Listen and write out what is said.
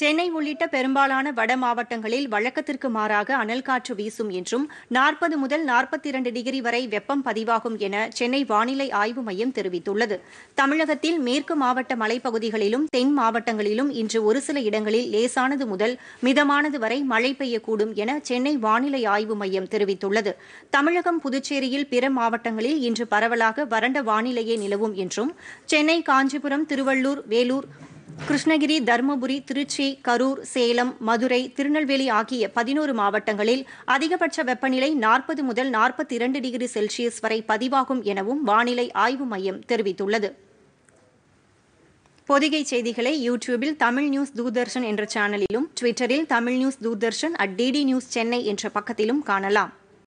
சென்னை உள்ளிட்ட பெரும்பாலான வட மாவட்டங்களில் வழக்கத்திற்கு மாறாக அனல் காற்று வீசும் என்றும் நாற்பது முதல் நாற்பத்தி இரண்டு டிகிரி வரை வெப்பம் பதிவாகும் என சென்னை வானிலை ஆய்வு மையம் தெரிவித்துள்ளது தமிழகத்தில் மேற்கு மாவட்ட மலைப்பகுதிகளிலும் தென் மாவட்டங்களிலும் இன்று ஒரு சில இடங்களில் லேசானது முதல் மிதமானது வரை மழை பெய்யக்கூடும் என சென்னை வானிலை ஆய்வு மையம் தெரிவித்துள்ளது தமிழகம் புதுச்சேரியில் பிற மாவட்டங்களில் இன்று பரவலாக வறண்ட வானிலையே நிலவும் என்றும் சென்னை காஞ்சிபுரம் திருவள்ளூர் வேலூர் கிருஷ்ணகிரி தருமபுரி திருச்சி கரூர் சேலம் மதுரை திருநெல்வேலி ஆகிய பதினோரு மாவட்டங்களில் அதிகபட்ச வெப்பநிலை நாற்பது முதல் நாற்பத்தி இரண்டு டிகிரி செல்சியஸ் வரை பதிவாகும் எனவும் வானிலை ஆய்வு மையம் தெரிவித்துள்ளது பொதிகை செய்திகளை யூடியூபில் தமிழ் நியூஸ் தூர்தர்ஷன் என்ற சேனலிலும் ட்விட்டரில் Tamil news Doordarshan at DD news Chennai என்ற பக்கத்திலும் காணலாம்